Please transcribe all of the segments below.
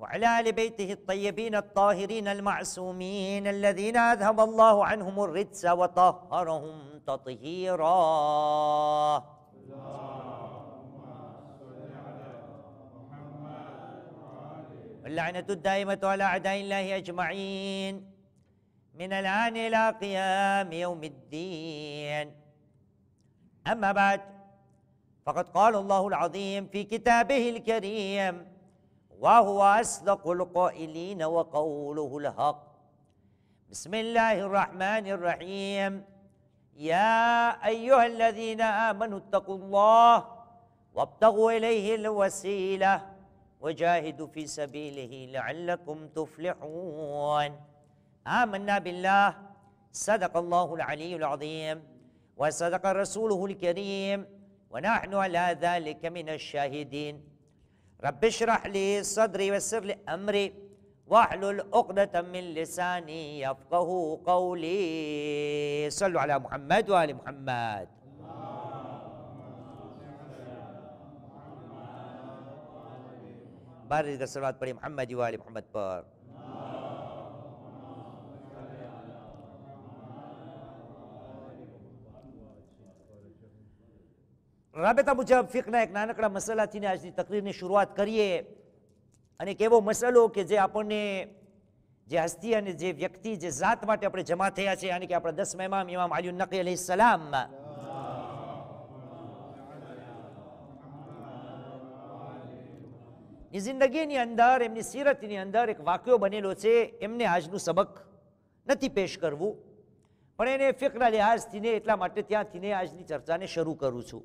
وعلى ال بيته الطيبين الطاهرين المعصومين الذين اذهب الله عنهم الرجس وطهرهم تطهيرا اللعنة الدائمة على أعداء الله أجمعين من الآن إلى قيام يوم الدين أما بعد فقد قال الله العظيم في كتابه الكريم وهو أصدق القائلين وقوله الحق بسم الله الرحمن الرحيم يا أيها الذين آمنوا اتقوا الله وابتغوا إليه الوسيلة وجاهدوا في سبيله لعلكم تفلحون آمنا بالله صدق الله العلي العظيم وصدق رسوله الكريم ونحن على ذلك من الشاهدين رب اشرح لي صدري ويسر لي أمري واحلل عقدة من لساني يفقه قولي صلوا على محمد وآل محمد بار دې صلوات محمد وآل محمد پر રાબેતા મુજબ ફિકના એક નાનકડા મસાલાથી આજની તકરીરની શરૂઆત કરીએ અને એક એવો મસાલો કે જે આપણને જે હસ્તી અને જે વ્યક્તિ જે જાત માટે આપણે જમા થયા છે યાની કે આપણા દસ મહેમાન ઇમામ અલી નકી અલી સલામ એ જિંદગીની અંદર એમની સીરતની અંદર એક વાક્યો બનેલો છે એમને આજનું સબક નથી પેશ કરવું પણ એને ફિકના લહાજથીને એટલા માટે ત્યાંથીને આજની ચર્ચાને શરૂ કરું છું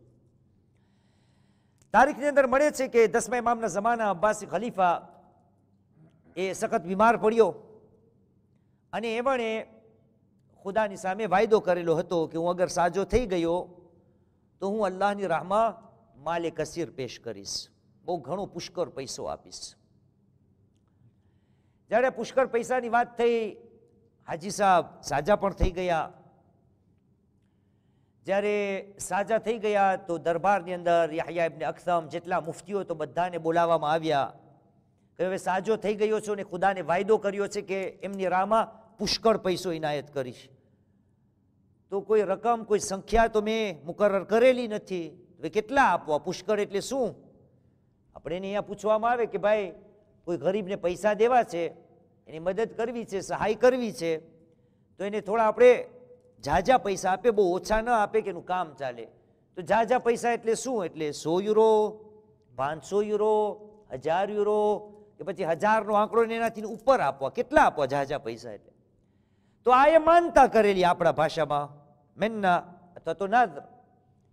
તારીખની અંદર મળે છે કે દસમા ઇમામના જમાના અબ્બાસી ખલીફા એ સખત બીમાર પડ્યો અને એમણે ખુદાની સામે વાયદો કરેલો હતો કે હું અગર સાજો થઈ ગયો તો હું અલ્લાહની રાહમાં માલે કસીર પેશ કરીશ બહુ ઘણો પુષ્કળ પૈસો આપીશ જ્યારે પુષ્કળ પૈસાની વાત થઈ હાજી સાહેબ સાજા પણ થઈ ગયા જ્યારે સાજા થઈ ગયા તો દરબારની અંદર યાહયા ઇબને અક્ષમ જેટલા મુફતીઓ તો બધાને બોલાવવામાં આવ્યા કે હવે સાજો થઈ ગયો છો ને ખુદાને વાયદો કર્યો છે કે એમની રામાં પુષ્કળ પૈસો ઇનાયત કરીશ તો કોઈ રકમ કોઈ સંખ્યા તો મેં મુકરર કરેલી નથી હવે કેટલા આપવા પુષ્કળ એટલે શું આપણે એને અહીંયા પૂછવામાં આવે કે ભાઈ કોઈ ગરીબને પૈસા દેવા છે એની મદદ કરવી છે સહાય કરવી છે તો એને થોડા આપણે ઝાઝા પૈસા આપે બહુ ઓછા ન આપે કે એનું કામ ચાલે તો ઝાઝા પૈસા એટલે શું એટલે સો યુરો પાંચસો યુરો હજાર યુરો કે પછી હજારનો આંકડો એનાથી ઉપર આપવા કેટલા આપવા ઝાઝા પૈસા એટલે તો આ એ માનતા કરેલી આપણા ભાષામાં મેન્ના અથવા તો નાદર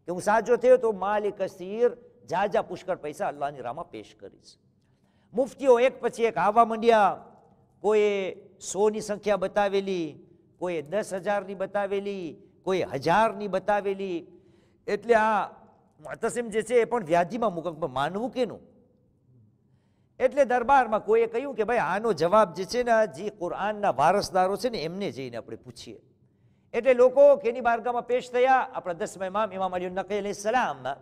કે હું સાજો થયો તો માલિક કસીર ઝાઝા પુષ્કળ પૈસા અલ્લાહની રામાં પેશ કરીશ મુફતીઓ એક પછી એક આવવા માંડ્યા કોઈએ સોની સંખ્યા બતાવેલી કોઈએ દસ હજારની બતાવેલી કોઈ હજારની બતાવેલી એટલે આ માતસિમ જે છે એ પણ વ્યાજીમાં મૂકક માનવું કેનું એટલે દરબારમાં કોઈએ કહ્યું કે ભાઈ આનો જવાબ જે છે ને જે કુરાનના વારસદારો છે ને એમને જઈને આપણે પૂછીએ એટલે લોકો કેની બારગામાં પેશ થયા આપણા દસમા ઇમામ ઇમામ અલી નકીલ સલામમાં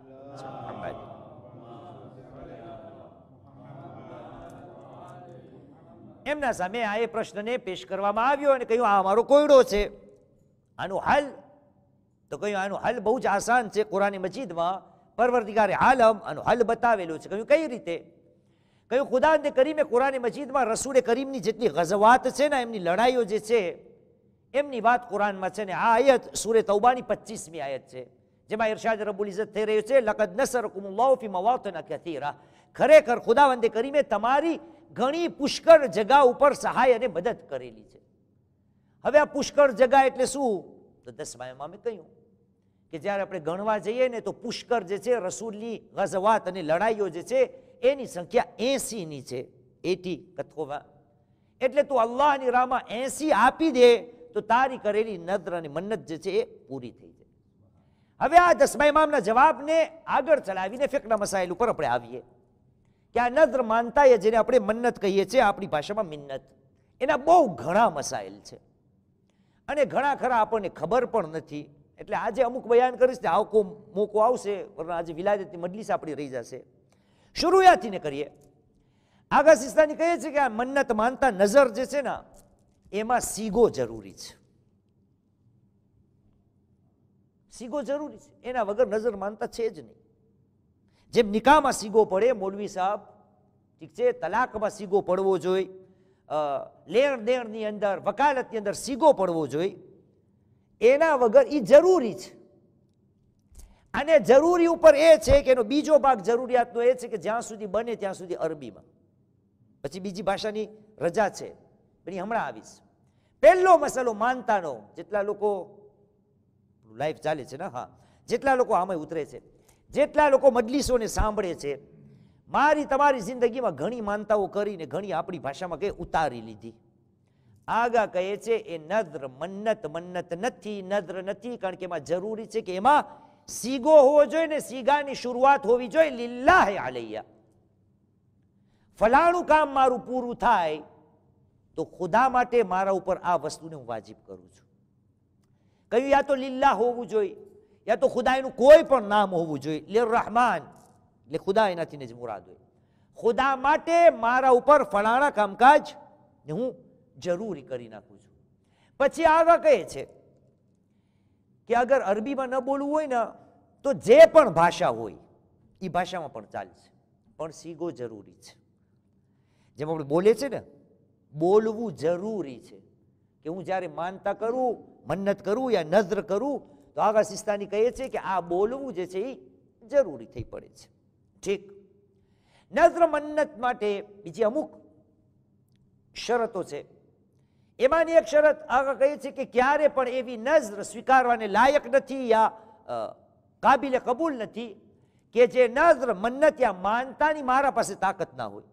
એમના સામે આ એ પ્રશ્નને પેશ કરવામાં આવ્યો અને કહ્યું આ અમારો કોયડો છે આનું હાલ તો કહ્યું આનું હાલ બહુ જ આસાન છે કુરાની મજીદમાં પરવર્તિકારે હાલમ આનું હાલ બતાવેલું છે કહ્યું કઈ રીતે કહ્યું ખુદાંદ કરીમે કુરાની મસ્જિદમાં રસૂલે કરીમની જેટલી ગઝવાત છે ને એમની લડાઈઓ જે છે એમની વાત કુરાનમાં છે ને આ આયત સુરે તૌબાની પચીસમી આયત છે જેમાં ઇરશાદ રબુલ ઇઝત થઈ રહ્યું છે લકદ નસરકુમુલ્લાહ ફી મવાતના કથીરા ખરેખર ખુદાવંદે કરીમે તમારી ઘણી પુષ્કળ જગા ઉપર સહાય અને મદદ કરેલી છે હવે આ પુષ્કળ જગા એટલે શું તો દસમાયમાં અમે કહ્યું કે જ્યારે આપણે ગણવા જઈએ ને તો પુષ્કર જે છે રસૂલની ગઝવાત અને લડાઈઓ જે છે એની સંખ્યા એંસીની છે એટી કથોમાં એટલે તું અલ્લાહ અલ્લાહની રાહમાં એંસી આપી દે તો તારી કરેલી નદ્ર અને મન્નત જે છે એ પૂરી થઈ જાય હવે આ દસમા ઇમામના જવાબને આગળ ચલાવીને ફેકના મસાઇલ ઉપર આપણે આવીએ કે આ નદ્ર માનતા એ જેને આપણે મન્નત કહીએ છીએ આપણી ભાષામાં મિન્નત એના બહુ ઘણા મસાઇલ છે અને ઘણા ખરા આપણને ખબર પણ નથી એટલે આજે અમુક બયાન કરીશ ને આવકો મોકો આવશે વરના આજે વિલાયતની મજલિસ આપણી રહી જશે શરૂઆતીને કરીએ આગા સિસ્તાની કહે છે કે આ મન્નત માનતા નજર જે છે ને એમાં સીગો જરૂરી છે સીગો જરૂરી છે એના વગર નજર માનતા છે જ નહીં જેમ નિકાહમાં સીગો પડે મોલવી સાહેબ ઠીક છે તલાકમાં સીગો પડવો જોઈએ લેણ દેણની અંદર વકાલતની અંદર સીગો પડવો જોઈએ એના વગર એ જરૂરી છે અને જરૂરી ઉપર એ છે કે એનો બીજો ભાગ જરૂરિયાતનો એ છે કે જ્યાં સુધી બને ત્યાં સુધી અરબીમાં પછી બીજી ભાષાની રજા છે પણ એ હમણાં આવીશ પહેલો મસાલો માનતાનો જેટલા લોકો લાઈફ ચાલે છે ને હા જેટલા લોકો આમાં ઉતરે છે જેટલા લોકો મજલિસોને સાંભળે છે મારી તમારી જિંદગીમાં ઘણી માનતાઓ કરીને ઘણી આપણી ભાષામાં કંઈ ઉતારી લીધી આગા કહે છે એ નદ્ર મન્નત મન્નત નથી નદ્ર નથી કારણ કે એમાં જરૂરી છે કે એમાં સીગો હોવો જોઈએ ને સીગાની શરૂઆત હોવી જોઈએ લીલા હે આલૈયા ફલાણું કામ મારું પૂરું થાય તો ખુદા માટે મારા ઉપર આ વસ્તુને હું વાજિબ કરું છું કહ્યું યા તો લીલા હોવું જોઈએ ત્યાં તો ખુદાનું કોઈ પણ નામ હોવું જોઈએ લે રહમાન એટલે ખુદા એનાથી જ મુરાદ હોય ખુદા માટે મારા ઉપર ફળાણા કામકાજ ને હું જરૂરી કરી નાખું છું પછી આગળ કહે છે કે અગર અરબીમાં ન બોલવું હોય ને તો જે પણ ભાષા હોય એ ભાષામાં પણ ચાલશે પણ સીગો જરૂરી છે જેમ આપણે બોલીએ છીએ ને બોલવું જરૂરી છે કે હું જ્યારે માનતા કરું મન્નત કરું યા નજર કરું તો આગા સિસ્તાની કહે છે કે આ બોલવું જે છે એ જરૂરી થઈ પડે છે ઠીક નજર મન્નત માટે બીજી અમુક શરતો છે એમાંની એક શરત આગળ કહે છે કે ક્યારે પણ એવી નજર સ્વીકારવાને લાયક નથી યા કાબિલે કબૂલ નથી કે જે નજર મન્નત યા માનતાની મારા પાસે તાકાત ના હોય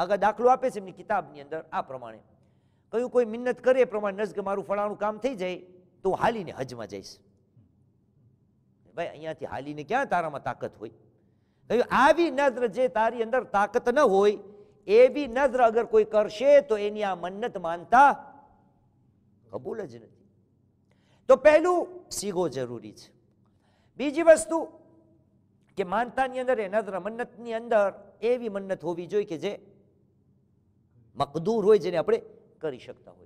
આગળ દાખલો આપે છે એમની કિતાબની અંદર આ પ્રમાણે કયું કોઈ મિન્નત કરે એ પ્રમાણે નજર મારું ફળાણું કામ થઈ જાય તો હાલીને હજમાં જઈશ ભાઈ અહીંયાથી હાલીને ક્યાં તારામાં તાકાત હોય કહ્યું આવી નજર જે તારી અંદર તાકાત ન હોય એવી નજર અગર કોઈ કરશે તો એની આ મન્નત માનતા કબૂલ જ નથી તો પહેલું સીગો જરૂરી છે બીજી વસ્તુ કે માનતાની અંદર એ નજર મન્નતની અંદર એવી મન્નત હોવી જોઈએ કે જે મકદૂર હોય જેને આપણે કરી શકતા હોય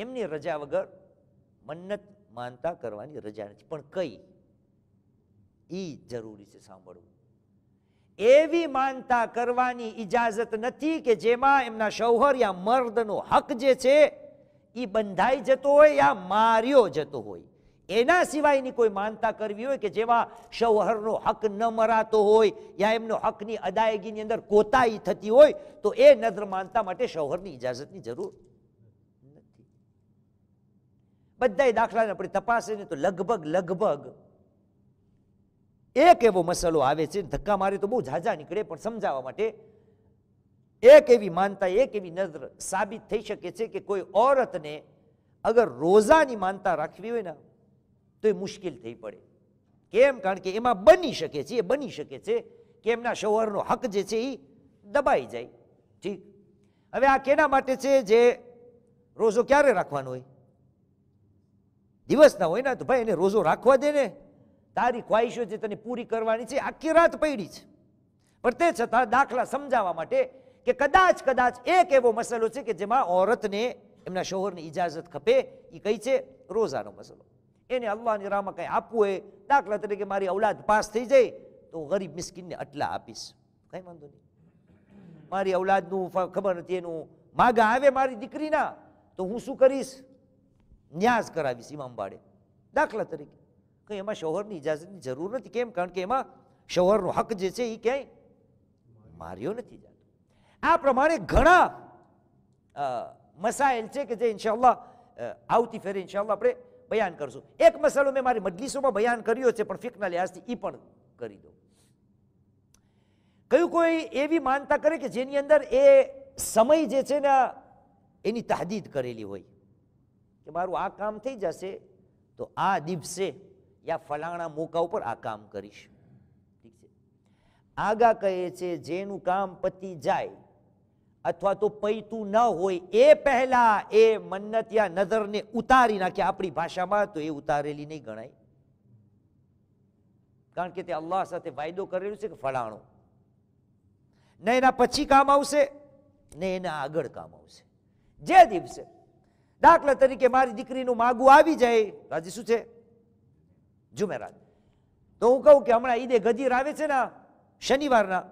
એમની રજા વગર મન્નત માનતા કરવાની રજા નથી પણ કઈ એ જરૂરી છે સાંભળવું એવી માનતા કરવાની ઇજાજત નથી કે જેમાં એમના શૌહર યા મર્દનો હક જે છે એ બંધાઈ જતો હોય યા માર્યો જતો હોય એના સિવાયની કોઈ માનતા કરવી હોય કે જેમાં શૌહરનો હક ન મરાતો હોય યા એમનો હકની અદાયગીની અંદર કોતાઈ થતી હોય તો એ નજર માનતા માટે શૌહરની ઇજાજતની જરૂર બધાય દાખલાને આપણે તપાસીને તો લગભગ લગભગ એક એવો મસલો આવે છે ધક્કા મારી તો બહુ ઝાઝા નીકળે પણ સમજાવવા માટે એક એવી માનતા એક એવી નજર સાબિત થઈ શકે છે કે કોઈ ઓરતને અગર રોઝાની માનતા રાખવી હોય ને તો એ મુશ્કેલ થઈ પડે કેમ કારણ કે એમાં બની શકે છે એ બની શકે છે કે એમના શોહરનો હક જે છે એ દબાઈ જાય ઠીક હવે આ કેના માટે છે જે રોઝો ક્યારે રાખવાનો હોય દિવસના હોય ને તો ભાઈ એને રોજો રાખવા દે ને તારી ખ્વાહિશો જે તને પૂરી કરવાની છે આખી રાત પડી છે પણ તે છતાં દાખલા સમજાવવા માટે કે કદાચ કદાચ એક એવો મસલો છે કે જેમાં ઓરતને એમના શોહરની ઇજાજત ખપે એ કઈ છે રોઝાનો મસલો એને અલ્લાહની રામાં કંઈ આપવું હોય દાખલા તરીકે મારી અવલાદ પાસ થઈ જાય તો ગરીબ મિસ્કીનને અટલા આપીશ કંઈ વાંધો નહીં મારી અવલાદનું ખબર નથી એનું માગા આવે મારી દીકરીના તો હું શું કરીશ ન્યાસ કરાવીશ ઇમામબાડે દાખલા તરીકે કંઈ એમાં શોહરની ઇજાજતની જરૂર નથી કેમ કારણ કે એમાં શોહરનો હક જે છે એ ક્યાંય માર્યો નથી જાતો આ પ્રમાણે ઘણા મસાઇલ છે કે જે ઇન્શાલ્લાહ આવતી ફેરે ઇન્શાલ્લાહ આપણે બયાન કરશું એક મસાલો મેં મારી મજલિસોમાં બયાન કર્યો છે પણ ફિકના લિહાઝથી એ પણ કરી દો કયું કોઈ એવી માનતા કરે કે જેની અંદર એ સમય જે છે ને એની તાહદીદ કરેલી હોય કે મારું આ કામ થઈ જશે તો આ દિવસે યા ફલાણા મોકા ઉપર આ કામ કરીશ ઠીક છે આગા કહે છે જેનું કામ પતી જાય અથવા તો પૈતું ન હોય એ પહેલા એ મન્નત નજરને ઉતારી નાખે આપણી ભાષામાં તો એ ઉતારેલી નહીં ગણાય કારણ કે તે અલ્લાહ સાથે વાયદો કરેલો છે કે ફલાણો ને એના પછી કામ આવશે ને એના આગળ કામ આવશે જે દિવસે દાખલા તરીકે મારી દીકરીનું માગું આવી જાય રાજી શું છે જુમેરાત તો હું કહું કે હમણાં ઈદે ગજીર આવે છે ને શનિવારના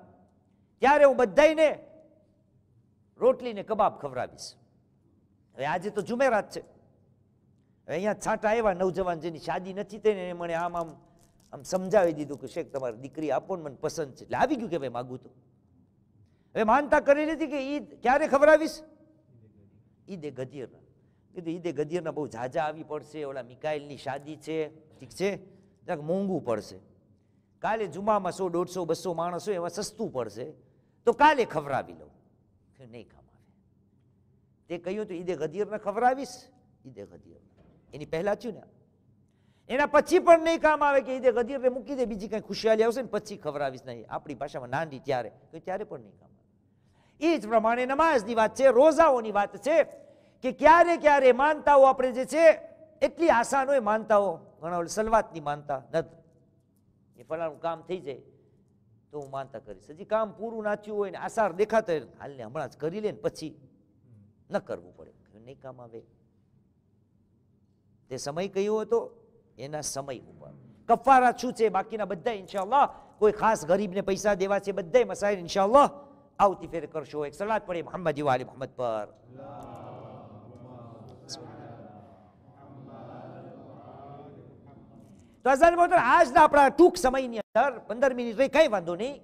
ત્યારે હું બધાને રોટલીને કબાબ ખવડાવીશ હવે આજે તો જુમેરાત છે હવે અહીંયા છાંટા એવા નવજવાન જેની શાદી નથી થઈને એને મને આમ આમ આમ સમજાવી દીધું કે શેખ તમારી દીકરી આપો ને મને પસંદ છે એટલે આવી ગયું કે ભાઈ માગું તો હવે માનતા કરી લીધી કે ઈદ ક્યારે ખવડાવીશ ઈદે ગજીર કીધું ઈદે ગદિયરમાં બહુ ઝાઝા આવી પડશે ઓલા મિકાઇલની શાદી છે ઠીક છે જરાક મોંઘું પડશે કાલે જુમામાં સો દોઢસો બસો માણસ હોય એમાં સસ્તું પડશે તો કાલે ખવડાવી લઉં નહીં ખમાવે તે કહ્યું તો ઈદે ગદિયરને ખવડાવીશ ઈદે ગદિયર એની પહેલાં થયું ને એના પછી પણ નહીં કામ આવે કે ઈદે ગદીરને મૂકી દે બીજી કંઈ ખુશહાલી આવશે ને પછી ખવડાવીશ નહીં આપણી ભાષામાં નાની ત્યારે તો ત્યારે પણ નહીં કામ આવે એ જ પ્રમાણે નમાઝની વાત છે રોઝાઓની વાત છે કે ક્યારે ક્યારે માનતાઓ આપણે જે છે એટલી આશા ન હોય માનતાઓ ઘણા સલવાતની માનતા નથી એ ફલાણું કામ થઈ જાય તો હું માનતા કરીશ હજી કામ પૂરું નાચ્યું હોય ને આસાર દેખાતા હાલને હમણાં જ કરી લે ને પછી ન કરવું પડે નહીં કામ આવે તે સમય કયો હતો એના સમય ઉપર કફારા શું છે બાકીના બધા ઇન્શાલ્લાહ કોઈ ખાસ ગરીબને પૈસા દેવા છે બધા મસાઈલ ઇન્શાલ્લાહ આવતી ફેર કરશો એક સલાહ પડે મોહમ્મદ વાલી મોહમ્મદ પર તો હજાર મહોતર આજના આપણા ટૂંક સમયની અંદર પંદર મિનિટ રહી કંઈ વાંધો નહીં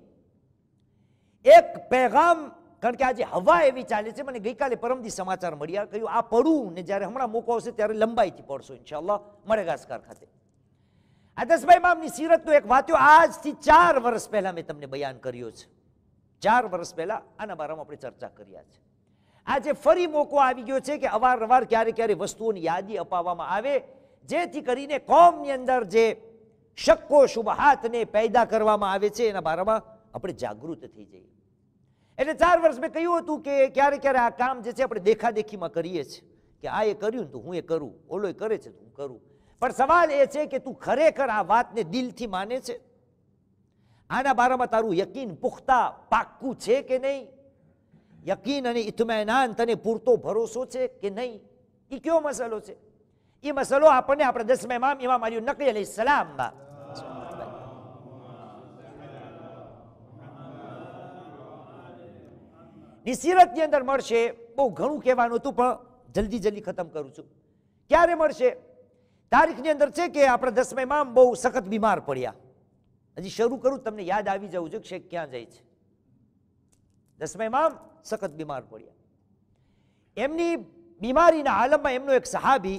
એક પેગામ કારણ કે આજે હવા એવી ચાલે છે મને ગઈકાલે પરમથી સમાચાર મળ્યા કહ્યું આ પડું ને જ્યારે હમણાં મોકો આવશે ત્યારે લંબાઈથી પડશો ઇન્શાલ્લાહ મળેગાસ્કાર ખાતે આદર્શભાઈ મામની સિરતનો એક વાત્યો આજથી ચાર વર્ષ પહેલાં મેં તમને બયાન કર્યો છે ચાર વર્ષ પહેલાં આના બારામાં આપણે ચર્ચા કર્યા છે આજે ફરી મોકો આવી ગયો છે કે અવારનવાર ક્યારે ક્યારે વસ્તુઓની યાદી અપાવવામાં આવે જેથી કરીને કોમની અંદર જે શક્કો શુભહાતને પેદા કરવામાં આવે છે એના બારામાં આપણે જાગૃત થઈ જઈએ એટલે ચાર વર્ષ મેં કહ્યું હતું કે ક્યારે ક્યારે આ કામ જે છે આપણે દેખાદેખીમાં કરીએ છીએ કે આ એ કર્યું ને તો હું એ કરું ઓલો એ કરે છે તો હું કરું પણ સવાલ એ છે કે તું ખરેખર આ વાતને દિલથી માને છે આના બારામાં તારું યકીન પુખ્તા પાક્કું છે કે નહીં યકીન અને ઇતમેનાન તને પૂરતો ભરોસો છે કે નહીં એ કયો મસાલો છે એ મસલો આપણને આપણે દસમા ઇમામ એમાં અલી નકવી અલી સલામમાં ની અંદર મળશે બહુ ઘણું કહેવાનું હતું પણ જલ્દી જલ્દી ખતમ કરું છું ક્યારે મળશે તારીખની અંદર છે કે આપણે દસમા ઇમામ બહુ સખત બીમાર પડ્યા હજી શરૂ કરું તમને યાદ આવી જવું જોઈએ શેખ ક્યાં જાય છે દસમા ઇમામ સખત બીમાર પડ્યા એમની બીમારીના આલમમાં એમનો એક સહાબી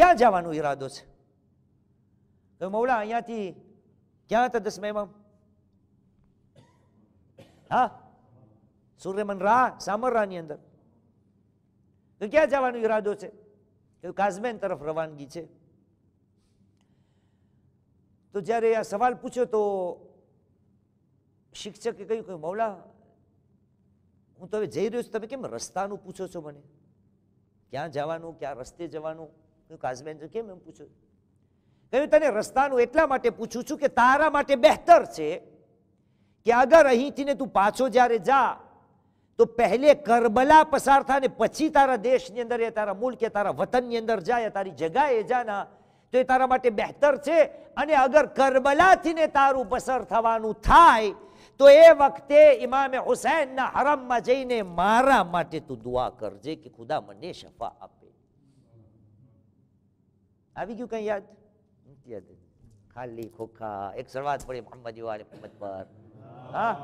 ક્યાં જવાનો ઈરાદો છે તો મૌલા અહીંયાથી ક્યાં હતા દસમા હા સુરેમન રા સામરરાની અંદર તો ક્યાં જવાનો ઈરાદો છે તો કાઝમેન તરફ રવાનગી છે તો જ્યારે આ સવાલ પૂછ્યો તો શિક્ષકે કહ્યું કે મૌલા હું તો હવે જઈ રહ્યો છું તમે કેમ રસ્તાનું પૂછો છો મને ક્યાં જવાનું ક્યાં રસ્તે જવાનું મેં કાઝબેન કેમ એમ પૂછું કહ્યું તને રસ્તાનું એટલા માટે પૂછું છું કે તારા માટે બહેતર છે કે અગર અહીંથી ને તું પાછો જ્યારે જા તો પહેલે કરબલા પસાર થાય પછી તારા દેશની અંદર એ તારા મૂળ કે તારા વતનની અંદર જાય તારી જગાએ જાના તો એ તારા માટે બહેતર છે અને અગર કરબલાથી ને તારું પસાર થવાનું થાય તો એ વખતે ઇમામે હુસૈનના હરમમાં જઈને મારા માટે તું દુઆ કરજે કે ખુદા મને શફા આપ આવી ગયું કંઈ યાદ નથી યાદ ખાલી ખોખા એક શરૂઆત પડી મોહમ્મદ વાલે મોહમ્મદ પર હા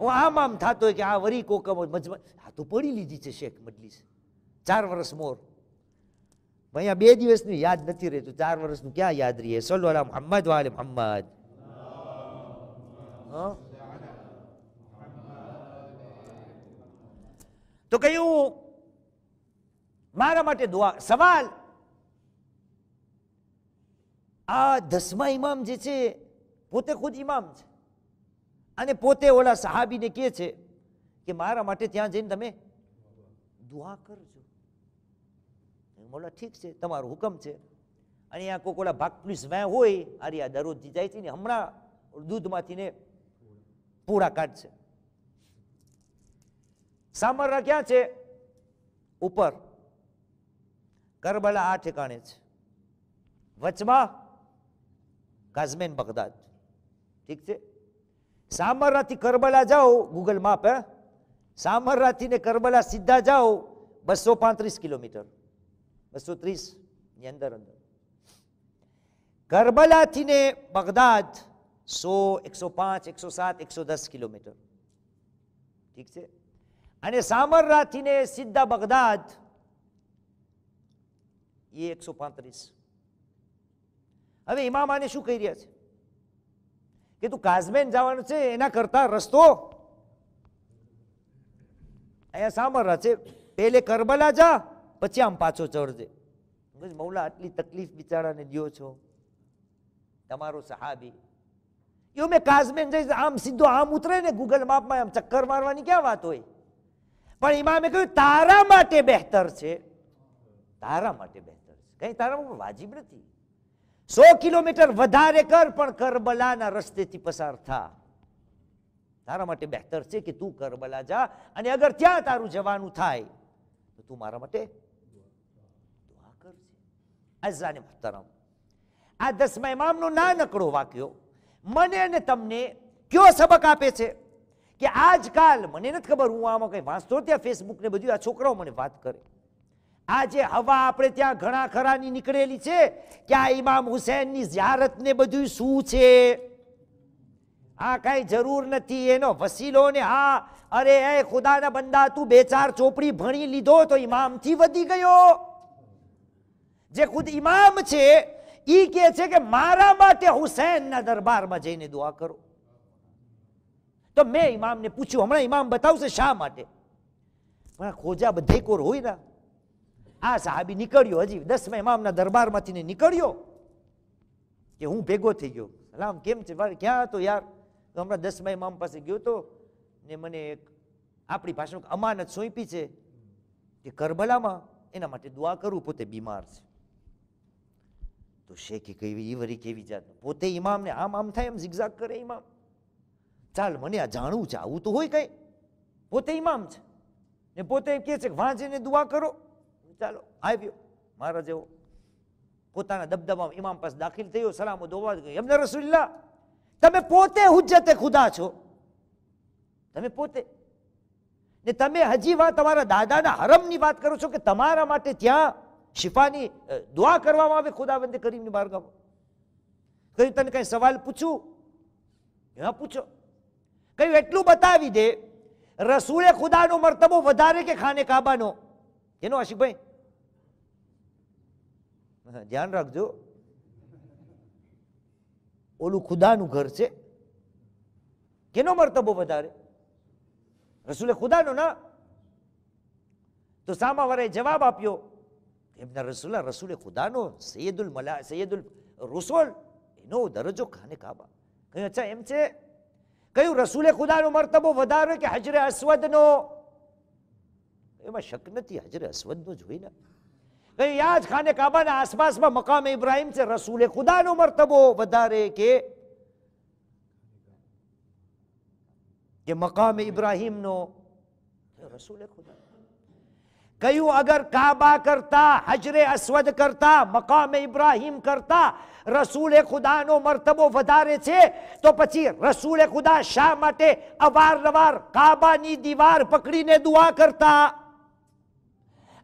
હું આમ આમ થતો કે આ વરી કોકમ મજમા આ તો પડી લીધી છે શેખ મજલિસ ચાર વર્ષ મોર અહીંયા બે દિવસની યાદ નથી રહેતું ચાર વર્ષનું ક્યાં યાદ રહીએ સલો રામ મોહમ્મદ વાલે મોહમ્મદ તો કહ્યું મારા માટે દુઆ સવાલ આ દસમા ઇમામ જે છે પોતે ખુદ ઇમામ છે અને પોતે ઓલા સાહાબીને કહે છે કે મારા માટે ત્યાં જઈને તમે દુઆ કરજો મોલા ઠીક છે તમારો હુકમ છે અને આ કોક ઓલા ભાગ પોલીસ વ્યાં હોય અરે આ દરરોજ જાય છે ને હમણાં દૂધમાંથી ને પૂરા કાઢશે સામરરા ક્યાં છે ઉપર કરબલા આ ઠેકાણે છે વચમાં કાઝમેન બગદાદ ઠીક છે સામરરાથી કરબલા જાઓ ગૂગલ માપ હે સામરરાથી ને કરબલા સીધા જાઓ બસો પાંત્રીસ કિલોમીટર બસો ત્રીસ ની અંદર અંદર કરબલાથી ને બગદાદ સો એકસો પાંચ એકસો સાત એકસો દસ કિલોમીટર ઠીક છે અને સામરરાથી ને સીધા બગદાદ એ એકસો પાંત્રીસ હવે ઇમામ આને શું કહી રહ્યા છે કે તું કાઝમેન જવાનું છે એના કરતા રસ્તો અહીંયા સામરા છે પહેલે કરબલા જા પછી આમ પાછો ચડજે મૌલા આટલી તકલીફ બિચારાને દો છો તમારો સહાબી એવું મેં કાઝમેન જઈશ આમ સીધો આમ ઉતરે ને ગૂગલ માપમાં આમ ચક્કર મારવાની ક્યાં વાત હોય પણ ઇમામે કહ્યું તારા માટે બહેતર છે તારા માટે બહેતર કંઈ તારામાં વાજીબ નથી સો કિલોમીટર વધારે કર પણ કરબલાના રસ્તેથી પસાર થા તારા માટે બહેતર છે કે તું કરબલા જા અને અગર ત્યાં તારું જવાનું થાય તો તું મારા માટે દુઆ કરજે અઝાને મહતરમ આ દસમા ઇમામનો નાનકડો વાક્યો મને ને તમને કયો સબક આપે છે કે આજકાલ મને નથી ખબર હું આમાં કંઈ વાંચતો ત્યાં ફેસબુક ને બધું આ છોકરાઓ મને વાત કરે આ જે હવા આપણે ત્યાં ઘણા ખરાની નીકળેલી છે કે આ ઇમામ હુસેનની ઝિયારત ને બધું શું છે આ કાંઈ જરૂર નથી એનો વસીલો ને હા અરે એ ખુદાના બંદા તું બે ચાર ચોપડી ભણી લીધો તો ઇમામથી વધી ગયો જે ખુદ ઇમામ છે ઈ કે છે કે મારા માટે હુસેનના દરબારમાં જઈને દુઆ કરો તો મેં ઇમામને પૂછ્યું હમણાં ઇમામ બતાવશે શા માટે પણ ખોજા બધે કોર હોય ના આ સાહેબી નીકળ્યો હજી દસમા ઇમામના દરબારમાંથી નીકળ્યો કે હું ભેગો થઈ ગયો સલામ કેમ છે ક્યાં હતો યાર હમણાં દસમા ઇમામ પાસે ગયો તો ને મને એક આપણી ભાષામાં અમાનત સોંપી છે કે કરબલામાં એના માટે દુઆ કરવું પોતે બીમાર છે તો શેખે કેવી એ વરી કેવી જાત પોતે ઇમામને આમ આમ થાય એમ ઝિગઝાગ કરે ઇમામ ચાલ મને આ જાણવું છે આવું તો હોય કંઈ પોતે ઇમામ છે ને પોતે એમ કહે છે કે વાંચીને દુઆ કરો ચાલો આવ્યો મારા જેવો પોતાના દબદબામાં ઇમામ પાસે દાખલ થયો સલામો દોવા ગયો એમને રસુલ્લા તમે પોતે હુજ્જતે ખુદા છો તમે પોતે ને તમે હજી વાત તમારા દાદાના હરમની વાત કરો છો કે તમારા માટે ત્યાં શિફાની દુઆ કરવામાં આવે ખુદાબંદી કરીમની બારગામાં કહ્યું તને કઈ સવાલ પૂછું હા પૂછો કહ્યું એટલું બતાવી દે રસૂલે ખુદાનો મરતબો વધારે કે ખાને કાબાનો એનો આશિકભાઈ ધ્યાન રાખજો ઓલું ખુદાનું ઘર છે કેનો મરતબો વધારે રસૂલે ખુદાનો ના તો સામાવાળાએ જવાબ આપ્યો એમના રસૂલા રસૂલે ખુદાનો સૈયદુલ મલા સૈયદુલ રસોલ એનો દરજ્જો ખાને કાબા કહ્યું અચ્છા એમ છે કહ્યું રસૂલે ખુદાનો મરતબો વધારે કે હજરે અસ્વદનો એમાં શક નથી હજરે અસ્વદનો જોઈને અહીંયા જ ખાને કાબાના આસપાસમાં મકામ ઇબ્રાહીમ છે રસૂલે ખુદાનો મરતબો વધારે કે કે મકામ ઇબ્રાહીમનો રસૂલે ખુદા કયું અગર કાબા કરતા હજરે અસ્વદ કરતા મકામ ઇબ્રાહીમ કરતા રસૂલે ખુદાનો મર્તબો વધારે છે તો પછી રસૂલે ખુદા શા માટે અવારનવાર કાબાની દીવાર પકડીને દુઆ કરતા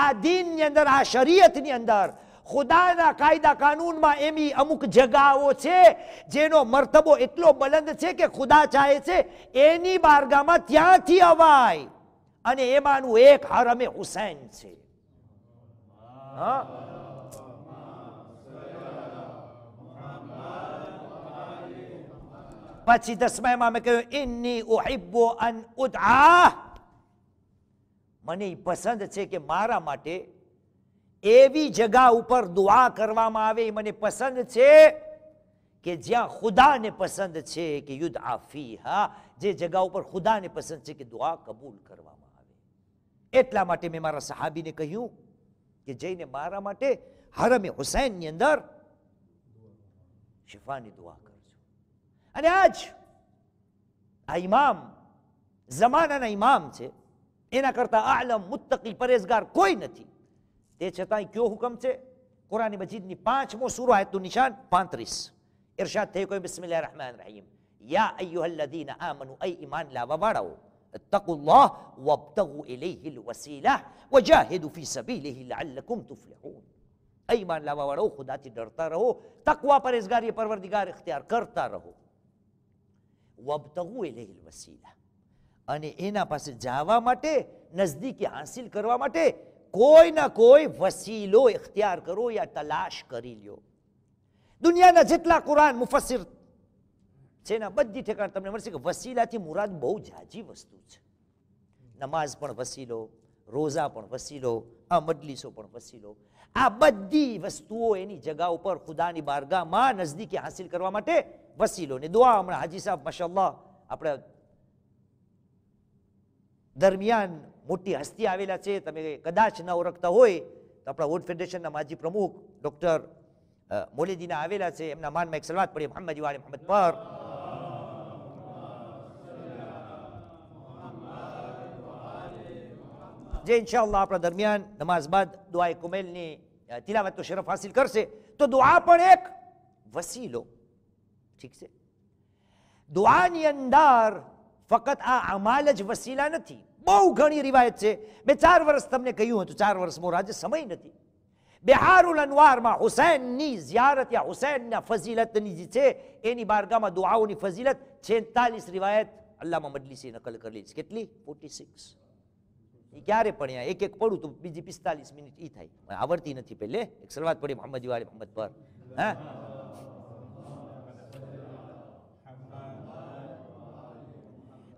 આ દિનની અંદર આ શરીયતની અંદર ખુદાના કાયદા કાનૂનમાં એવી અમુક જગાઓ છે જેનો મર્તબો એટલો બલંદ છે કે ખુદા ચાહે છે એની બારગામાં ત્યાંથી અવાય અને એમાંનું એક હરમે હુસૈન છે હા પછી દસમા એમાં મેં કહ્યું ઇન્ની ઉહિબ્બુ અન ઉદઆ મને એ પસંદ છે કે મારા માટે એવી જગા ઉપર દુઆ કરવામાં આવે એ મને પસંદ છે કે જ્યાં ખુદાને પસંદ છે કે યુદ્ધ આફી હા જે જગા ઉપર ખુદાને પસંદ છે કે દુઆ કબૂલ કરવામાં આવે એટલા માટે મેં મારા સહાબીને કહ્યું કે જઈને મારા માટે હરમે હુસૈનની અંદર શિફાની દુઆ કરજો અને આજ આ ઇમામ જમાનાના ઇમામ છે એના કરતા આલમ મુત્તકી પરેઝગાર કોઈ નથી તે છતાંય કયો હુકમ છે કુરાની મજીદની પાંચમો સૂરો આયતુ નિશાન પાંત્રીસ ઇરશાદ થયો કોઈ બિસ્મિલ્લાહ રહમાન રહીમ યા અયુહલ્લદીન આમનુ અય ઈમાન લાવા વાળાઓ اتقوا الله وابتغوا اليه الوسيله وجاهدوا في سبيله لعلكم تفلحون ايمان لا وراو خدا تي ڈرتا رہو تقوا پر اسگار یہ پروردگار اختیار کرتا رہو وابتغوا الیه الوسیله અને એના પાસે જવા માટે નજદીકી હાંસિલ કરવા માટે કોઈના કોઈ વસીલો ઇખ્તિયાર કરો યા તલાશ કરી લ્યો દુનિયાના જેટલા કુરાન મુફસિર છે એના બધી ઠેકાણ તમને મળશે કે વસીલાથી મુરાદ બહુ જાજી વસ્તુ છે નમાઝ પણ વસીલો રોઝા પણ વસીલો આ મજલિસો પણ વસીલો આ બધી વસ્તુઓ એની જગા ઉપર ખુદાની બારગામાં નજદીકી હાંસિલ કરવા માટે વસીલો ને દુઆ હમણાં હાજી સાહેબ મશાલ્લાહ આપણે દરમિયાન મોટી હસ્તી આવેલા છે તમે કદાચ ન ઓળખતા હોય તો આપણા વોર્ડ ફેડરેશનના માજી પ્રમુખ ડૉક્ટર મોલેદીના આવેલા છે એમના માનમાં એક શરૂઆત પડી મોહમ્મદ વાળી મોહમ્મદ પર જે ઇન્શાલ્લાહ આપણા દરમિયાન નમાઝ બાદ દુઆએ કુમેલની તિલાવત તો શરફ હાસિલ કરશે તો દુઆ પણ એક વસીલો ઠીક છે દુઆની અંદર ફક્ત આ અમાલ જ વસીલા નથી બહુ ઘણી રિવાયત છે મેં ચાર વર્ષ તમને કહ્યું હતું ચાર વર્ષ મોર આજે સમય નથી બિહારુલ અનવારમાં હુસૈનની ઝિયારત યા હુસૈનના ફઝીલતની જે છે એની બારગામાં દુઆઓની ફઝીલત છેતાલીસ રિવાયત અલ્લામાં મજલિસી નકલ કરેલી છે કેટલી ફોર્ટી સિક્સ એ ક્યારે ભણ્યા એક એક પડું તો બીજી પિસ્તાલીસ મિનિટ એ થાય આવડતી નથી પહેલે એક શરૂઆત પડી મોહમ્મદ વાળી મોહમ્મદ પર હા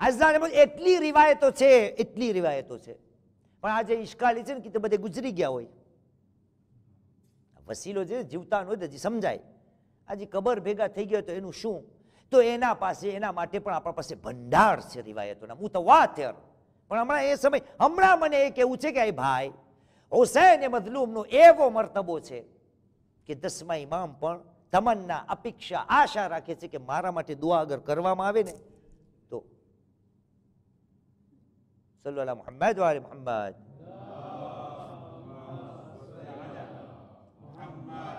આજના જમાનામાં એટલી રિવાયતો છે એટલી રિવાયતો છે પણ આ જે ઇશ્કાલી છે ને કે તે બધે ગુજરી ગયા હોય વસીલો જે જીવતાનો જ હજી સમજાય આજે કબર ભેગા થઈ ગયો તો એનું શું તો એના પાસે એના માટે પણ આપણા પાસે ભંડાર છે રિવાયતોના હું તો વાત યાર પણ હમણાં એ સમય હમણાં મને એ કહેવું છે કે આ ભાઈ હુસૈન એ મધલુમનો એવો મર્તબો છે કે દસમા ઇમામ પણ તમન્ના અપેક્ષા આશા રાખે છે કે મારા માટે દુઆ અગર કરવામાં આવે ને صلوا على محمد وعلى محمد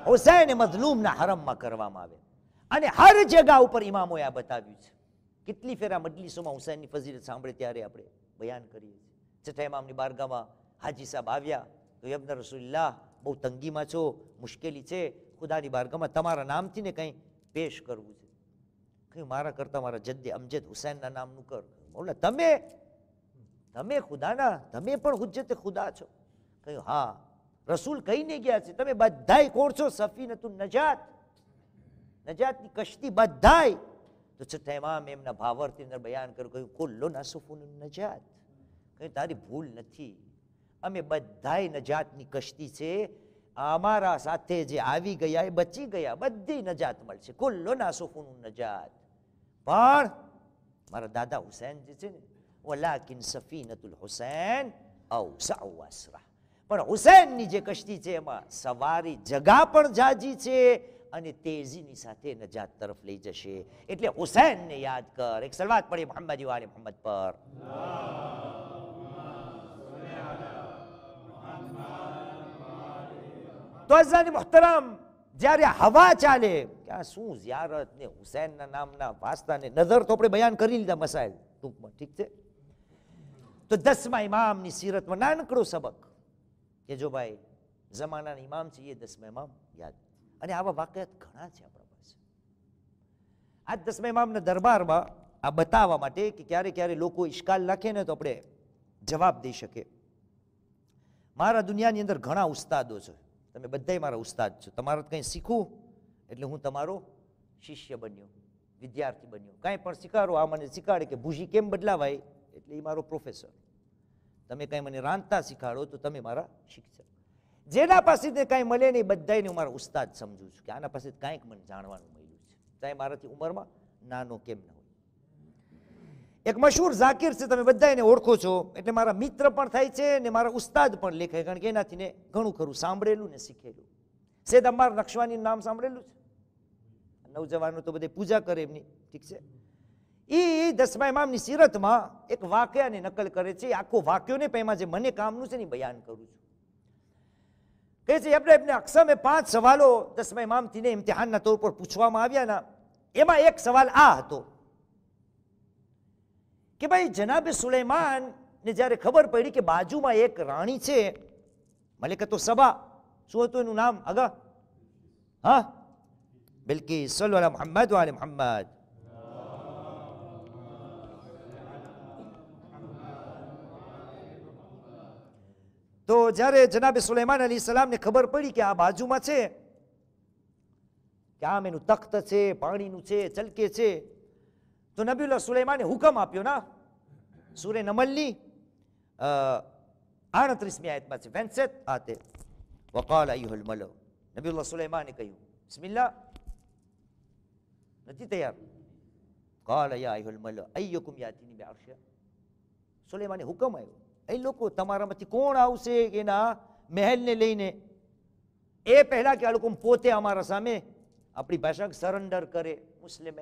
હુસૈન મઝલૂમના હરમમાં કરવામાં આવે અને હર જગા ઉપર ઇમામોએ આ બતાવ્યું છે કેટલી ફેરા મજલિસોમાં હુસૈનની ફઝીલત સાંભળે ત્યારે આપણે બયાન કરીએ છીએ છઠ્ઠા ઇમામની બારગામાં હાજી સાહેબ આવ્યા તો યબ્ન રસુલ્લાહ બહુ તંગીમાં છો મુશ્કેલી છે ખુદાની બારગામાં તમારા નામથી ને કંઈ પેશ કરવું છે કંઈ મારા કરતાં મારા જદ્દે અમજદ હુસૈનના નામનું કર ઓલા તમે તમે ખુદાના તમે પણ હુજ્જતે ખુદા છો કહ્યું હા રસૂલ કહીને ગયા છે તમે બધાય કોણ છો સફી હતું નજાત નજાતની કશ્તી બધાય તો છતાં એમાં એમના ભાવાર્થી અંદર બયાન કર્યું કહ્યું કુલ્લો નાસુફુન નજાત કહ્યું તારી ભૂલ નથી અમે બધાય નજાતની કશ્તી છે અમારા સાથે જે આવી ગયા એ બચી ગયા બધી નજાત મળશે કુલ્લો નાસુફુન નજાત પણ મારા દાદા હુસૈન જે છે ને ઓલાકિન સફીનતુલ હુસૈન ઔસા વાસરા પણ હુસૈનની જે કશ્તી છે એમાં સવારી જગા પણ જાજી છે અને તેજીની સાથે નજાત તરફ લઈ જશે એટલે હુસૈનને યાદ કર એક સલવાત પડે મોહમ્મદ યુવાને મોહમ્મદ પર તો અઝાની મોહતરમ જ્યારે હવા ચાલે કે આ શું ઝિયારત ને હુસૈનના નામના વાસ્તાને નજર તો આપણે બયાન કરી લીધા મસાઇલ ટૂંકમાં ઠીક છે તો દસમા ઇમામની સીરતમાં નાનકડો સબક કે જો ભાઈ જમાનાના ઇમામ છે એ દસમા ઇમામ યાદ અને આવા વાક્યાત ઘણા છે આપણા પાસે આ દસમા ઇમામના દરબારમાં આ બતાવવા માટે કે ક્યારે ક્યારે લોકો ઇશ્કાલ નાખે ને તો આપણે જવાબ દઈ શકે મારા દુનિયાની અંદર ઘણા ઉસ્તાદો છે તમે બધાય મારા ઉસ્તાદ છો તમારે કંઈ શીખવું એટલે હું તમારો શિષ્ય બન્યો વિદ્યાર્થી બન્યો કાંઈ પણ શીખાડો આ મને શીખાડે કે ભૂસી કેમ બદલાવાય એટલે એ મારો પ્રોફેસર તમે કાંઈ મને રાંધતા શીખાડો તો તમે મારા શિક્ષક જેના પાસેથી કાંઈ મળે નહીં બધાને હું મારા ઉસ્તાદ સમજું છું કે આના પાસે કાંઈક મને જાણવાનું મળ્યું છે ચાહે મારાથી ઉંમરમાં નાનો કેમ ન હોય એક મશહૂર ઝાકીર છે તમે બધા એને ઓળખો છો એટલે મારા મિત્ર પણ થાય છે ને મારા ઉસ્તાદ પણ લેખાય કારણ કે એનાથી ને ઘણું ખરું સાંભળેલું ને શીખેલું સેદ અમાર નકશવાની નામ સાંભળેલું છે નવજવાનો તો બધે પૂજા કરે એમની ઠીક છે એ દસમા ઇમામની સિરતમાં એક વાક્યાની નકલ કરે છે આખું વાક્યોને પણ એમાં જે મને કામનું છે ને બયાન કરું છું કહે છે એમને અક્ષમે પાંચ સવાલો દસમા ઇમામથી ને ઇમ્તિહાનના તોર પર પૂછવામાં આવ્યા ના એમાં એક સવાલ આ હતો કે ભાઈ જનાબે સુલેમાન ને જ્યારે ખબર પડી કે બાજુમાં એક રાણી છે મલિકતો સભા શું હતું એનું નામ અગા હા બિલકી સલ્લા મોહમ્મદ વાલે મોહમ્મદ તો જ્યારે જનાબે સુલેમાન અલી સલામને ખબર પડી કે આ બાજુમાં છે કે આમ એનું તખ્ત છે પાણીનું છે ચલકે છે તો નબીલા સુલેમાને હુકમ આપ્યો ના સુરે નમલની આડત્રીસમી આયતમાં છે વેન્સેત આ તે વકાલ અયુહલ મલો નબીલ્લા સુલેમાને કહ્યું બિસ્મિલ્લા નથી તૈયાર કાલ અયા હલ મલો અયુકુમ યાતીની બે સુલેમાને હુકમ આવ્યો એ લોકો તમારામાંથી કોણ આવશે એના મહેલને લઈને એ પહેલાં કે આ લોકો પોતે અમારા સામે આપણી ભાષા સરેન્ડર કરે મુસ્લિમ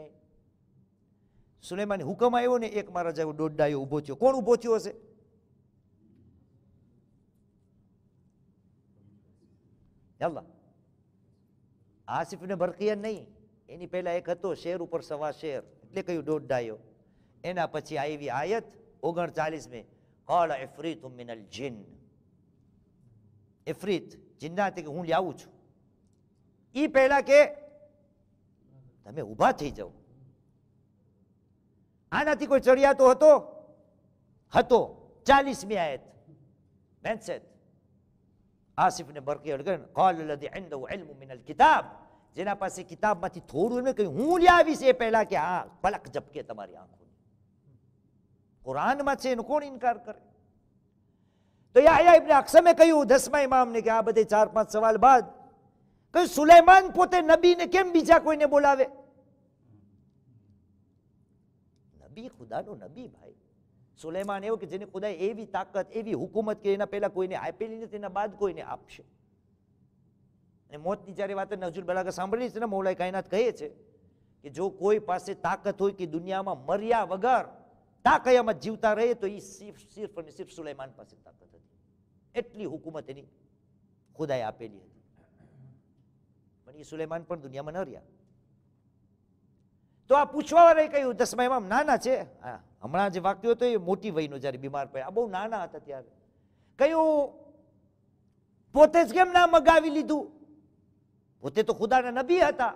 સુલેમાની હુકમ આવ્યો ને એક મારા જેવો દોડડાયો ઊભો થયો કોણ ઊભો થયો હશે ચાલા આસિફને ભરકિયા નહીં એની પહેલાં એક હતો શેર ઉપર સવા શેર એટલે કહ્યું દોડડાયો એના પછી આવી આયત ઓગણચાલીસમી કાલા ઇફરીત મિનલ જીન ઇફરીત જિન્નાત કે હું લાવું છું એ પહેલાં કે તમે ઊભા થઈ જાઓ આનાથી કોઈ ચડિયાતો હતો હતો ચાલીસ ચાલીસમી આયત મેન્સેત આસિફને બરકી અડગણ કાલ લદી ઇન્દહુ ઇલ્મુ મિનલ કિતાબ જેના પાસે કિતાબમાંથી થોડું એમને કહ્યું હું આવીશ એ પહેલાં કે હા પલક ઝપકે તમારી આંખો કુરાનમાં છે એનો કોણ ઇનકાર કરે તો યાયા ઇબ્ને અક્ષમે કહ્યું દસમા ઇમામને કે આ બધે ચાર પાંચ સવાલ બાદ કહ્યું સુલેમાન પોતે નબીને કેમ બીજા કોઈને બોલાવે નબી ખુદાનો નબી ભાઈ સુલેમાન એવો કે જેને ખુદાએ એવી તાકાત એવી હુકુમત કે એના પહેલા કોઈને આપેલી નથી એના બાદ કોઈને આપશે અને મોતની જ્યારે વાત નજુલ બલાગા સાંભળી છે ને મૌલાય કાયનાત કહે છે કે જો કોઈ પાસે તાકાત હોય કે દુનિયામાં મર્યા વગર તા કયામત જીવતા રહે તો એ સિર્ફ અને સિર્ફ સુલેમાન પાસે તાકાત હતી એટલી હુકુમત એની ખુદાએ આપેલી હતી પણ એ સુલેમાન પણ દુનિયામાં ન રહ્યા તો આ પૂછવાવાળાએ કહ્યું દસમા ઇમામ નાના છે હા હમણાં જે વાક્યો હતો એ મોટી વયનો જ્યારે બીમાર પડ્યા આ બહુ નાના હતા ત્યારે કહ્યું પોતે જ કેમ ના મગાવી લીધું પોતે તો ખુદાના નબી હતા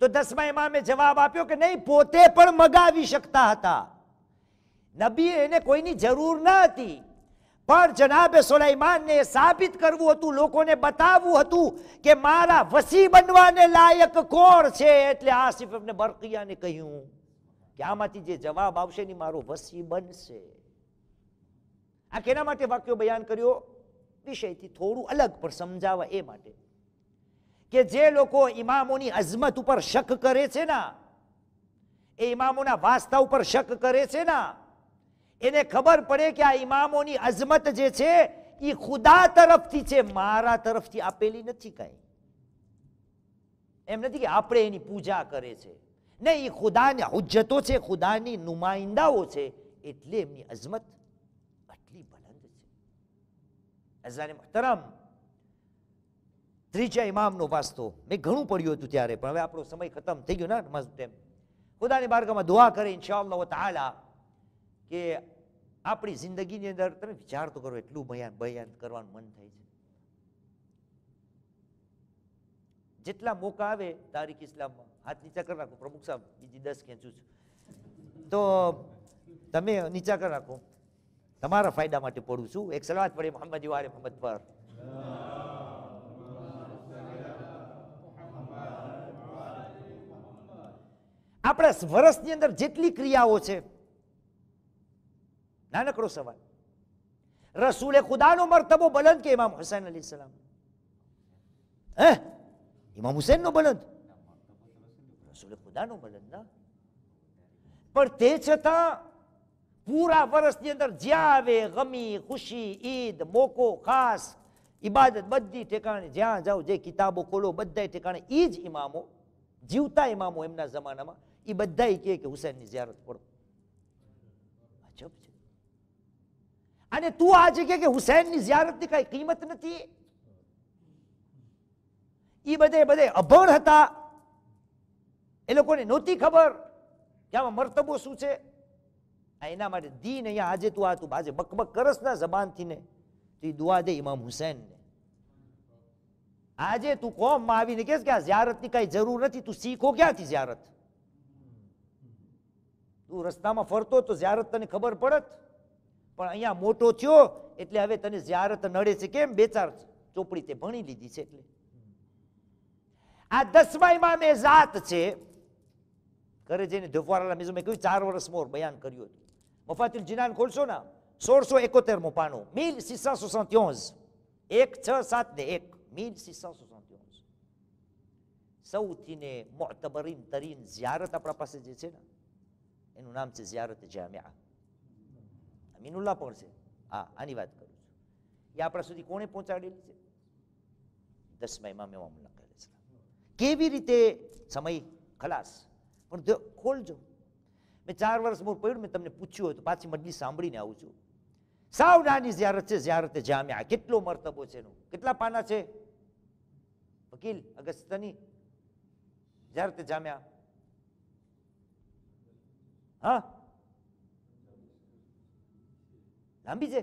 તો દસમા ઇમામે જવાબ આપ્યો કે નહીં પોતે પણ મગાવી શકતા હતા નબી એને કોઈની જરૂર ન હતી પણ જનાબે સુલૈમાનને સાબિત કરવું હતું લોકોને બતાવવું હતું કે મારા વસી બનવાને લાયક કોણ છે એટલે આસિફ એમને બરકિયાને કહ્યું કે આમાંથી જે જવાબ આવશે ને મારો વસી બનશે આ કેના માટે વાક્યો બયાન કર્યો વિષયથી થોડું અલગ પણ સમજાવવા એ માટે કે જે લોકો ઇમામોની અઝમત ઉપર શક કરે છે ને એ ઇમામોના વાસ્તા ઉપર શક કરે છે ને એને ખબર પડે કે આ ઇમામોની અઝમત જે છે એ ખુદા તરફથી છે મારા તરફથી આપેલી નથી કાંઈ એમ નથી કે આપણે એની પૂજા કરે છે ને એ ખુદાની હુજ્જતો છે ખુદાની નુમાઇંદાઓ છે એટલે એમની અઝમત આટલી બલંદ છે અઝાને મહતરમ ત્રીજા ઇમામનો વાસ્તો મેં ઘણું પડ્યું હતું ત્યારે પણ હવે આપણો સમય ખતમ થઈ ગયો ને ટાઈમ ખુદાની બારગામાં દુઆ કરે ઇન્શાઅલ્લાહ તાલા કે આપણી જિંદગીની અંદર તમે વિચાર તો કરો એટલું બયાન બયાન કરવાનું મન થાય છે જેટલા મોકા આવે તારીખ ઇસ્લામમાં હાથ નીચા કરી નાખો પ્રમુખ સાહેબ બીજી દસ ખેંચું છું તો તમે નીચા કરી રાખો તમારા ફાયદા માટે પડું છું એક સલાવાત પડે મોહમ્મદ વારે મોહમ્મદ પર આપણા વર્ષની અંદર જેટલી ક્રિયાઓ છે નાનકડો સવાલ રસૂલે ખુદાનો મરતબો બલંદ કે ઇમામ હુસેન અલી સલામ હે ઇમામ હુસેનનો બલંદ રસૂલે ખુદાનો બલંદ ના પણ તે છતાં પૂરા વર્ષની અંદર જ્યાં આવે ગમી ખુશી ઈદ મોકો ખાસ ઇબાદત બધી ઠેકાણે જ્યાં જાઓ જે કિતાબો ખોલો બધા ઠેકાણે એ જ ઇમામો જીવતા ઇમામો એમના જમાનામાં એ બધા કહે કે હુસેનની ઝિયારત પડો અજબ અને તું આજે કે કે હુસેનની ઝિયારતની કાંઈ કિંમત નથી એ બધે બધે અભણ હતા એ લોકોને નહોતી ખબર કે આમાં મરતબો શું છે આ એના માટે દીન અહીંયા આજે તું આ તું આજે બકબક કરસ ના જબાનથી ને તું એ દુઆ દે ઇમામ ને આજે તું કોમમાં આવીને કહેશ કે આ ઝિયારતની કાંઈ જરૂર નથી તું શીખો ક્યાંથી ઝિયારત તું રસ્તામાં ફરતો તો જ્યારત તને ખબર પડત પણ અહીંયા મોટો થયો એટલે હવે તને જ્યારત નડે છે કેમ બે ચાર ચોપડી તે ભણી લીધી છે એટલે આ દસમા મેં જાત છે ઘરે જઈને ધોફવારાલા મિઝુ મેં કહ્યું ચાર વર્ષ મોર બયાન કર્યું હતું મફાતિલ જીનાન ખોલશો ને સોળસો એકોતેરમો પાનો મિલ સિસા સોસા ત્યોજ એક છ સાત ને એક મિલ સિસા સોસા ત્યોજ સૌથી ને મોતબરીન તરીન ઝિયારત આપણા પાસે જે છે ને એનું નામ છે ઝિયારત જામ્યા અમીનુલ્લા પણ છે હા આની વાત કરું છું એ આપણા સુધી કોણે પહોંચાડેલી છે દસમા ઇમામ ઇમામ નકલ ઇસ્લામ કેવી રીતે સમય ખલાસ પણ ખોલજો મેં ચાર વર્ષ મોર પડ્યું મેં તમને પૂછ્યું હોય તો પાછી મજલી સાંભળીને આવું છું સાવ નાની ઝિયારત છે ઝિયારત જામ્યા કેટલો મરતબો છે એનું કેટલા પાના છે વકીલ અગસ્તની ઝિયારત જામ્યા હા લાંબી છે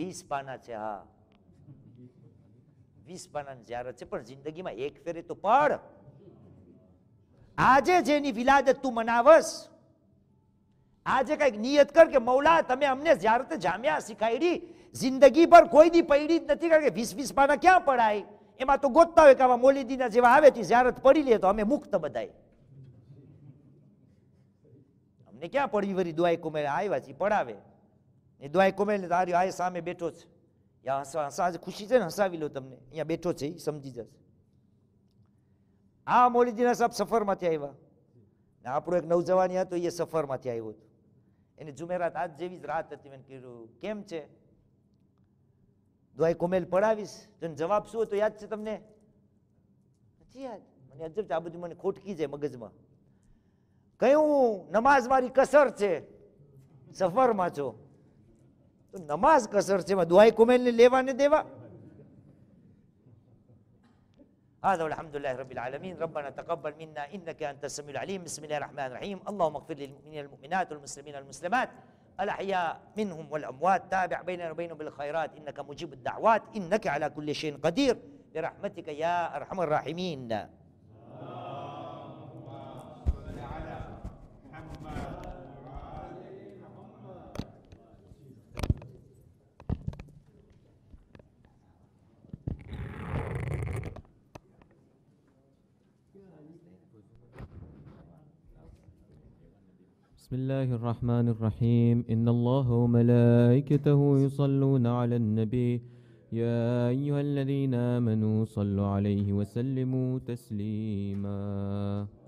વીસ પાના છે હા વીસ પાના જ્યારે છે પણ જિંદગીમાં એક ફેરે તો પડ આજે જેની વિલાદત તું મનાવસ આજે કઈક નિયત કર કે મૌલા તમે અમને જ્યારે જામ્યા શીખાયડી જિંદગી પર કોઈ દી પડી જ નથી કારણ કે વીસ વીસ પાના ક્યાં પડાય એમાં તો ગોતતા હોય કે આવા મોલીદીના જેવા આવે તે જ્યારત પડી લે તો અમે મુક્ત બધાય ને ક્યાં પડવી વરી દુઆઈ કુમેર આવ્યા છીએ પડાવે એ દુઆઈ કુમેર ને તારી આ સામે બેઠો છે યા હસવા હસા ખુશી છે ને હસાવી લો તમને અહીંયા બેઠો છે એ સમજી જશે આ મોલીજીના સાહેબ સફરમાંથી આવ્યા ને આપણો એક નવજવાની હતો એ સફરમાંથી આવ્યો હતો એને જુમેરાત આજ જેવી જ રાત હતી મેં કીધું કેમ છે દુઆઈ કોમેલ પડાવીશ તો જવાબ શું હતો યાદ છે તમને નથી યાદ મને અજબ આ બધું મને ખોટકી જાય મગજમાં كيو હું ماري મારી કસર છે સફરમાં છો તો નમાઝ કસર છે એમાં દુઆઈ કુમેલને લેવા ને દેવા هذا والحمد لله رب العالمين ربنا تقبل منا انك انت السميع العليم بسم الله الرحمن الرحيم اللهم اغفر للمؤمنين المؤمنات والمسلمين المسلمات الأحياء منهم والأموات تابع بيننا وبينهم بالخيرات إنك مجيب الدعوات إنك على كل شيء قدير برحمتك يا أرحم الراحمين بسم الله الرحمن الرحيم إن الله وملائكته يصلون على النبي يا أيها الذين آمنوا صلوا عليه وسلموا تسليماً